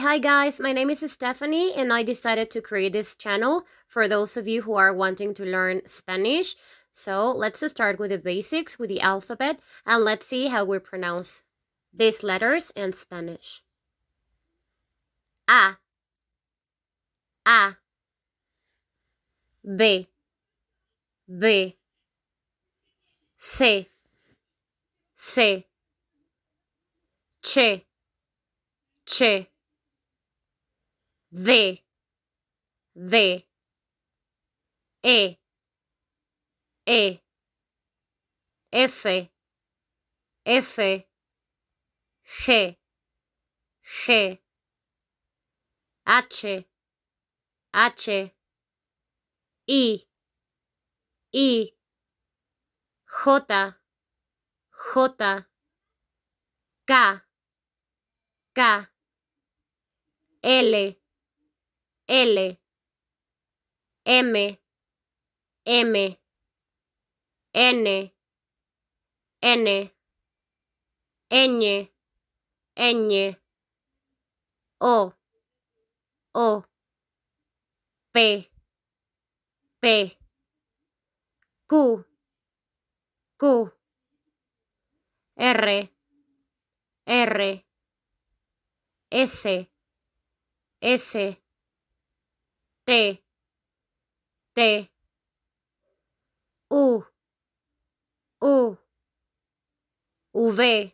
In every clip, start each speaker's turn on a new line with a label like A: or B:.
A: hi guys, my name is Stephanie and I decided to create this channel for those of you who are wanting to learn Spanish. So let's start with the basics, with the alphabet, and let's see how we pronounce these letters
B: in Spanish. A A B B C C D, D, e, e, f, f, g, g, h, h, i, i, j, j, k, k, L L M M N N Ñ Ñ O O P P Q Q R R S S te, te, u, u, v, v,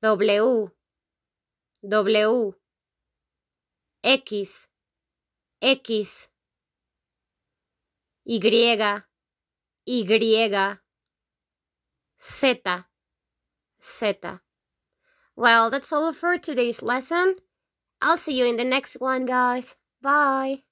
B: w, w, x, x, y, y, z,
A: z. Well, that's all for today's lesson. I'll see you in the next one, guys. Bye.